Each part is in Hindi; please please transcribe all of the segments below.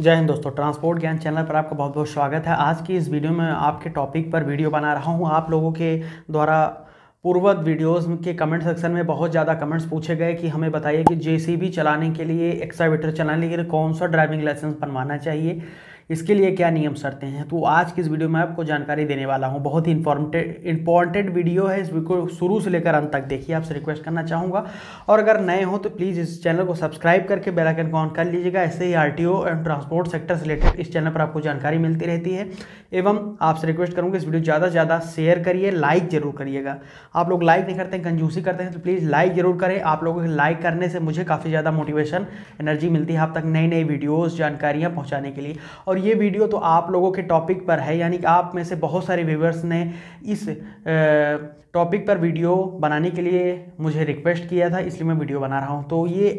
जय हिंद दोस्तों ट्रांसपोर्ट ज्ञान चैनल पर आपका बहुत बहुत स्वागत है आज की इस वीडियो में आपके टॉपिक पर वीडियो बना रहा हूं आप लोगों के द्वारा पूर्वत वीडियोस के कमेंट सेक्शन में बहुत ज़्यादा कमेंट्स पूछे गए कि हमें बताइए कि जेसीबी चलाने के लिए एक्सावेटर चलाने के लिए कौन सा ड्राइविंग लाइसेंस बनवाना चाहिए इसके लिए क्या नियम शर्ते हैं तो आज की इस वीडियो में आपको जानकारी देने वाला हूँ बहुत ही इंफॉर्मेटेड इंपॉर्टेंट वीडियो है इस वीडियो शुरू से लेकर अंत तक देखिए आपसे रिक्वेस्ट करना चाहूँगा और अगर नए हो तो प्लीज़ इस चैनल को सब्सक्राइब करके बेलाइकन को ऑन कर लीजिएगा ऐसे ही आर एंड ट्रांसपोर्ट सेक्टर से रिलेटेड इस चैनल पर आपको जानकारी मिलती रहती है एवं आपसे रिक्वेस्ट करूँगा इस वीडियो ज़्यादा से ज़्यादा शेयर करिए लाइक जरूर करिएगा आप लोग लाइक नहीं करते हैं कंजूसी करते हैं तो प्लीज़ लाइक जरूर करें आप लोगों के लाइक करने से मुझे काफ़ी ज़्यादा मोटिवेशन एनर्जी मिलती है आप तक नई नई वीडियोज़ जानकारियाँ पहुँचाने के लिए और और ये वीडियो तो आप लोगों के टॉपिक पर है यानी कि आप में से बहुत सारे व्यूवर्स ने इस टॉपिक पर वीडियो बनाने के लिए मुझे रिक्वेस्ट किया था इसलिए मैं वीडियो बना रहा हूँ तो ये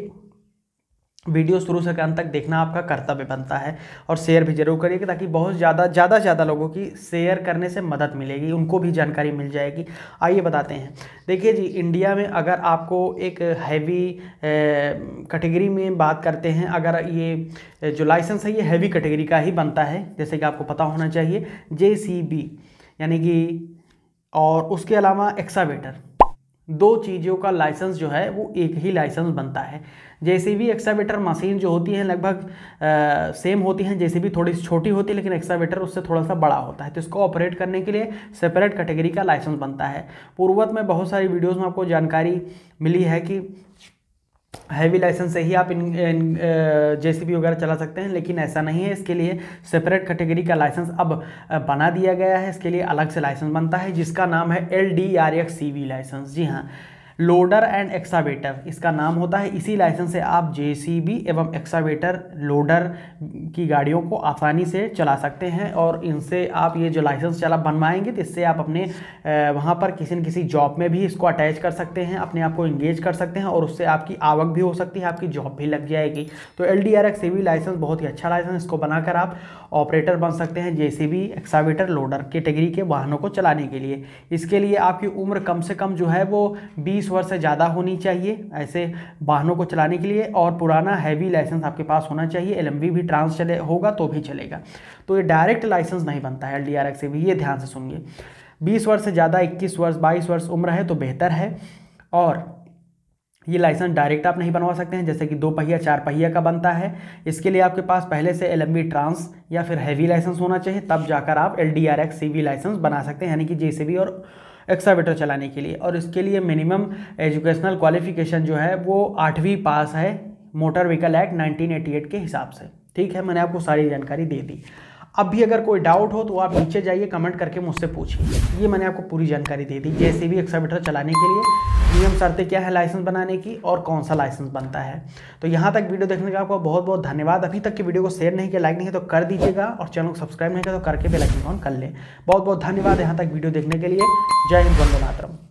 वीडियो शुरू से अंत तक देखना आपका कर्तव्य बनता है और शेयर भी जरूर करिएगा ताकि बहुत ज़्यादा ज़्यादा ज़्यादा लोगों की शेयर करने से मदद मिलेगी उनको भी जानकारी मिल जाएगी आइए बताते हैं देखिए जी इंडिया में अगर आपको एक हैवी कैटेगरी में बात करते हैं अगर ये जो लाइसेंस है ये हैवी कैटेगरी का ही बनता है जैसे कि आपको पता होना चाहिए जे यानी कि और उसके अलावा एक्सावेटर दो चीज़ों का लाइसेंस जो है वो एक ही लाइसेंस बनता है भी एक्सावेटर मशीन जो होती है लगभग सेम होती हैं जैसे भी थोड़ी छोटी होती है लेकिन एक्सावेटर उससे थोड़ा सा बड़ा होता है तो इसको ऑपरेट करने के लिए सेपरेट कैटेगरी का लाइसेंस बनता है पूर्वत में बहुत सारी वीडियोज़ में आपको जानकारी मिली है कि हैवी लाइसेंस से ही आप इन, इन जे वगैरह चला सकते हैं लेकिन ऐसा नहीं है इसके लिए सेपरेट कैटेगरी का लाइसेंस अब बना दिया गया है इसके लिए अलग से लाइसेंस बनता है जिसका नाम है L D R X C V licence जी हाँ लोडर एंड एक्सावेटर इसका नाम होता है इसी लाइसेंस से आप जेसीबी एवं एक्सावेटर लोडर की गाड़ियों को आसानी से चला सकते हैं और इनसे आप ये जो लाइसेंस चला बनवाएंगे तो इससे आप अपने वहाँ पर किसी न किसी जॉब में भी इसको अटैच कर सकते हैं अपने आप को इंगेज कर सकते हैं और उससे आपकी आवक भी हो सकती है आपकी जॉब भी लग जाएगी तो एल डी लाइसेंस बहुत ही अच्छा लाइसेंस इसको बनाकर आप ऑपरेटर बन सकते हैं जे एक्सावेटर लोडर कैटेगरी के वाहनों को चलाने के लिए इसके लिए आपकी उम्र कम से कम जो है वो बीस बीस वर्ष से ज़्यादा होनी चाहिए ऐसे वाहनों को चलाने के लिए और पुराना हैवी लाइसेंस आपके पास होना चाहिए एल भी ट्रांस चले होगा तो भी चलेगा तो ये डायरेक्ट लाइसेंस नहीं बनता है एल से भी ये ध्यान से सुनिए बीस वर्ष से ज़्यादा इक्कीस वर्ष बाईस वर्ष उम्र है तो बेहतर है और ये लाइसेंस डायरेक्ट आप नहीं बनवा सकते हैं जैसे कि दो पहिया चार पहिया का बनता है इसके लिए आपके पास पहले से एल ट्रांस या फिर हैवी लाइसेंस होना चाहिए तब जाकर आप एल डी लाइसेंस बना सकते हैं यानी कि जे और एक्सावेटर चलाने के लिए और इसके लिए मिनिमम एजुकेशनल क्वालिफिकेशन जो है वो आठवीं पास है मोटर व्हीकल एक्ट 1988 के हिसाब से ठीक है मैंने आपको सारी जानकारी दे दी अब भी अगर कोई डाउट हो तो आप नीचे जाइए कमेंट करके मुझसे पूछिए ये मैंने आपको पूरी जानकारी दे दी जैसे भी एक्सावेटर चलाने के लिए नियम शर्तें क्या है लाइसेंस बनाने की और कौन सा लाइसेंस बनता है तो यहाँ तक वीडियो देखने का आपको बहुत बहुत धन्यवाद अभी तक की वीडियो को शेयर नहीं किया लाइक नहीं है तो कर दीजिएगा और चैनल को सब्सक्राइब नहीं किया तो करके बेलाइकन ऑन कर लें बहुत बहुत धन्यवाद यहाँ तक वीडियो देखने के लिए जय हिंद वंदे मातरम